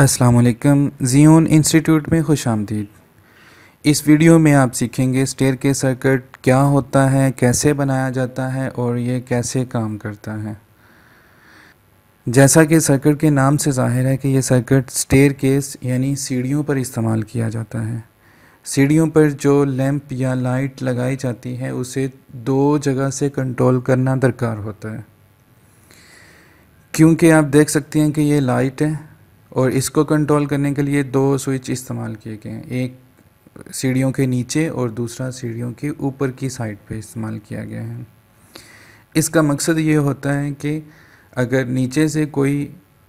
असलकम Xeon institute में खुश आमदीद इस वीडियो में आप सीखेंगे स्टेयर के सर्किट क्या होता है कैसे बनाया जाता है और ये कैसे काम करता है जैसा कि सर्किट के नाम से जाहिर है कि ये सर्किट स्टेयर केस यानी सीढ़ियों पर इस्तेमाल किया जाता है सीढ़ियों पर जो लैंप या लाइट लगाई जाती है उसे दो जगह से कंट्रोल करना दरकार होता है क्योंकि आप देख सकते हैं कि ये लाइट है और इसको कंट्रोल करने के लिए दो स्विच इस्तेमाल किए गए हैं एक सीढ़ियों के नीचे और दूसरा सीढ़ियों के ऊपर की साइड पे इस्तेमाल किया गया है इसका मकसद ये होता है कि अगर नीचे से कोई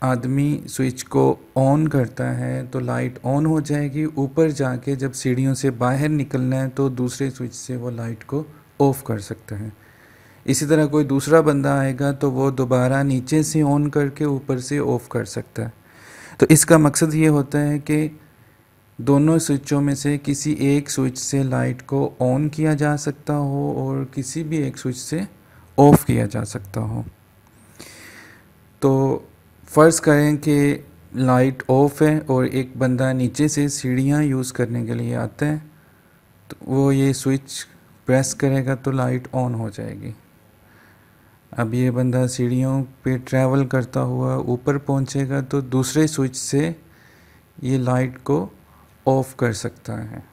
आदमी स्विच को ऑन करता है तो लाइट ऑन हो जाएगी ऊपर जाके जब सीढ़ियों से बाहर निकलना है तो दूसरे स्विच से वो लाइट को ऑफ़ कर सकता है इसी तरह कोई दूसरा बंदा आएगा तो वो दोबारा नीचे से ऑन करके ऊपर से ऑफ़ कर सकता है तो इसका मकसद ये होता है कि दोनों स्विचों में से किसी एक स्विच से लाइट को ऑन किया जा सकता हो और किसी भी एक स्विच से ऑफ़ किया जा सकता हो तो फ़र्ज़ करें कि लाइट ऑफ़ है और एक बंदा नीचे से सीढ़ियाँ यूज़ करने के लिए आता है तो वो ये स्विच प्रेस करेगा तो लाइट ऑन हो जाएगी अब ये बंदा सीढ़ियों पे ट्रैवल करता हुआ ऊपर पहुंचेगा तो दूसरे स्विच से ये लाइट को ऑफ़ कर सकता है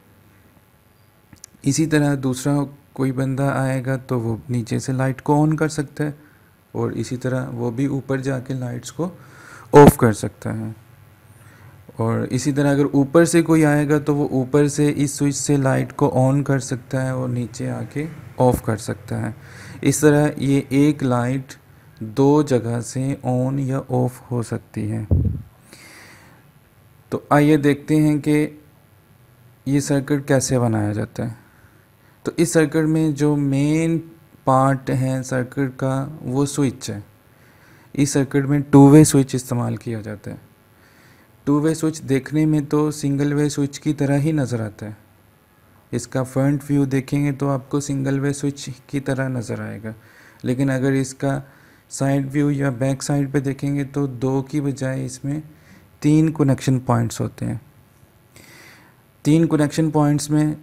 इसी तरह दूसरा कोई बंदा आएगा तो वो नीचे से लाइट को ऑन कर सकता है और इसी तरह वो भी ऊपर जाके लाइट्स को ऑफ़ कर सकता है और इसी तरह अगर ऊपर से कोई आएगा तो वो ऊपर से इस स्विच से लाइट को ऑन कर सकता है और नीचे आके ऑफ़ कर सकता है इस तरह ये एक लाइट दो जगह से ऑन या ऑफ़ हो सकती है तो आइए देखते हैं कि ये सर्किट कैसे बनाया जाता है तो इस सर्किट में जो मेन पार्ट है सर्किट का वो स्विच है इस सर्किट में टू वे स्विच इस्तेमाल किया जाता है टू वे स्विच देखने में तो सिंगल वे स्विच की तरह ही नज़र आता है इसका फ्रंट व्यू देखेंगे तो आपको सिंगल वे स्विच की तरह नज़र आएगा लेकिन अगर इसका साइड व्यू या बैक साइड पे देखेंगे तो दो की बजाय इसमें तीन कनेक्शन पॉइंट्स होते हैं तीन कनेक्शन पॉइंट्स में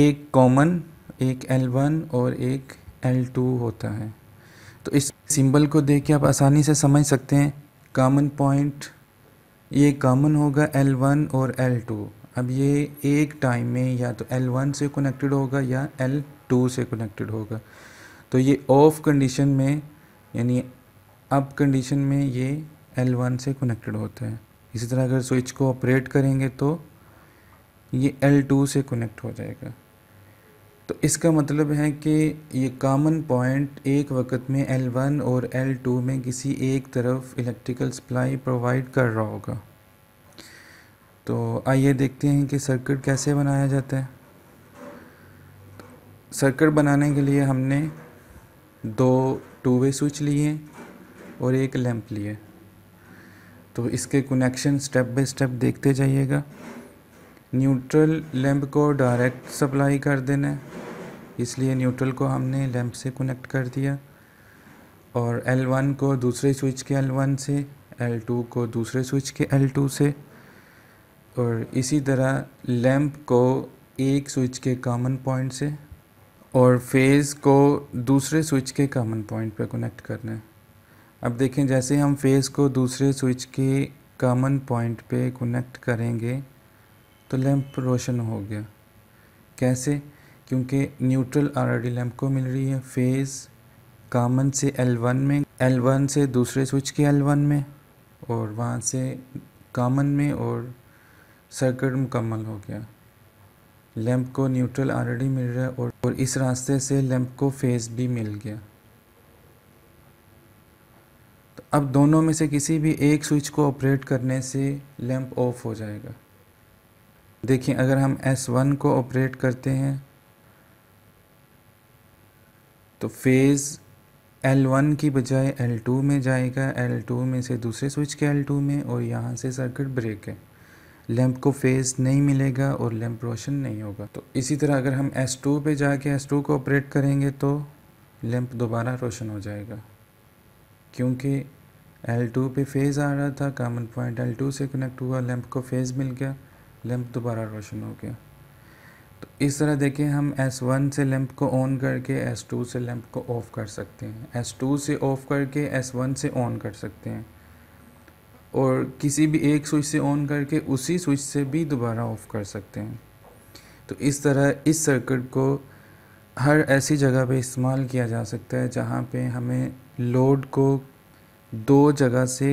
एक कॉमन एक L1 और एक L2 होता है तो इस सिंबल को देख के आप आसानी से समझ सकते हैं कॉमन पॉइंट ये कॉमन होगा एल वन और एल टू अब ये एक टाइम में या तो एल वन से कनेक्टेड होगा या एल टू से कनेक्टेड होगा तो ये ऑफ कंडीशन में यानी अप कंडीशन में ये एल वन से कनेक्टेड होता है इसी तरह अगर स्विच को ऑपरेट करेंगे तो ये एल टू से कनेक्ट हो जाएगा तो इसका मतलब है कि ये कॉमन पॉइंट एक वक्त में L1 और L2 में किसी एक तरफ इलेक्ट्रिकल सप्लाई प्रोवाइड कर रहा होगा तो आइए देखते हैं कि सर्किट कैसे बनाया जाता है सर्किट बनाने के लिए हमने दो टू वे स्विच लिए और एक लैंप लिए तो इसके कनेक्शन स्टेप बाय स्टेप देखते जाइएगा न्यूट्रल लैंप को डायरेक्ट सप्लाई कर देना है इसलिए न्यूट्रल को हमने लैंप से कनेक्ट कर दिया और L1 को दूसरे स्विच के L1 से L2 को दूसरे स्विच के L2 से और इसी तरह लैंप को एक स्विच के कॉमन पॉइंट से और फेज़ को दूसरे स्विच के कॉमन पॉइंट पर कनेक्ट करना है अब देखें जैसे हम फेज़ को दूसरे स्विच के कॉमन पॉइंट पे कनेक्ट करेंगे तो लैंप रोशन हो गया कैसे क्योंकि न्यूट्रल आर डी लैंप को मिल रही है फेज़ कामन से एल वन में एल वन से दूसरे स्विच के एल वन में और वहाँ से कामन में और सर्किट मुकम्मल हो गया लैंप को न्यूट्रल आर मिल रहा है और, और इस रास्ते से लैंप को फेज़ भी मिल गया तो अब दोनों में से किसी भी एक स्विच को ऑपरेट करने से लैंप ऑफ हो जाएगा देखिए अगर हम S1 को ऑपरेट करते हैं तो फेज़ L1 की बजाय L2 में जाएगा L2 में से दूसरे स्विच के L2 में और यहाँ से सर्किट ब्रेक है लैंप को फेज़ नहीं मिलेगा और लैंप रोशन नहीं होगा तो इसी तरह अगर हम S2 पे जाके S2 को ऑपरेट करेंगे तो लैंप दोबारा रोशन हो जाएगा क्योंकि L2 पे फेज़ आ रहा था कॉमन पॉइंट L2 से कनेक्ट हुआ लैंप को फेज़ मिल गया लैंप दोबारा रोशन हो गया तो इस तरह देखें हम S1 से लैंप को ऑन करके S2 से लैंप को ऑफ़ कर सकते हैं S2 से ऑफ़ करके S1 से ऑन कर सकते हैं और किसी भी एक स्विच से ऑन करके उसी स्विच से भी दोबारा ऑफ़ कर सकते हैं तो इस तरह इस सर्किट को हर ऐसी जगह पे इस्तेमाल किया जा सकता है जहाँ पे हमें लोड को दो जगह से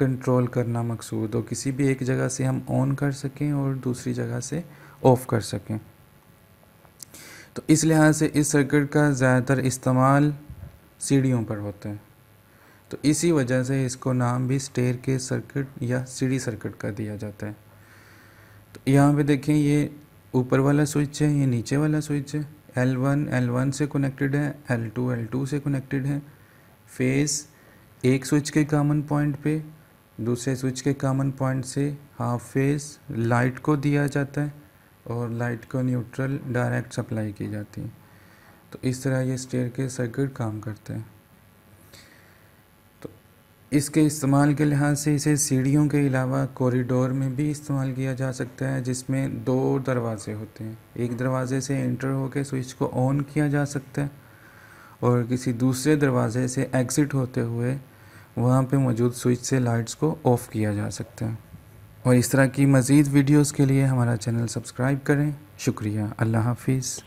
कंट्रोल करना मकसूद हो किसी भी एक जगह से हम ऑन कर सकें और दूसरी जगह से ऑफ़ कर सकें तो इस लिहाज से इस सर्किट का ज़्यादातर इस्तेमाल सीढ़ियों पर होता है तो इसी वजह से इसको नाम भी स्टेयर के सर्किट या सीढ़ी सर्किट का दिया जाता है तो यहाँ पे देखें ये ऊपर वाला स्विच है ये नीचे वाला स्विच है L1 L1 से कनेक्टेड है L2 L2 से कनेक्टेड है फेस एक स्विच के कॉमन पॉइंट पे दूसरे स्विच के कॉमन पॉइंट से हाफ फेस लाइट को दिया जाता है और लाइट को न्यूट्रल डायरेक्ट सप्लाई की जाती है तो इस तरह ये स्टेयर के सर्किट काम करते हैं तो इसके इस्तेमाल के लिहाज से इसे सीढ़ियों के अलावा कॉरिडोर में भी इस्तेमाल किया जा सकता है जिसमें दो दरवाजे होते हैं एक दरवाजे से एंटर होकर स्विच को ऑन किया जा सकता है और किसी दूसरे दरवाजे से एग्ज़िट होते हुए वहाँ पे मौजूद स्विच से लाइट्स को ऑफ़ किया जा सकता है और इस तरह की मज़ीद वीडियोज़ के लिए हमारा चैनल सब्सक्राइब करें शुक्रिया अल्लाह हाफिज़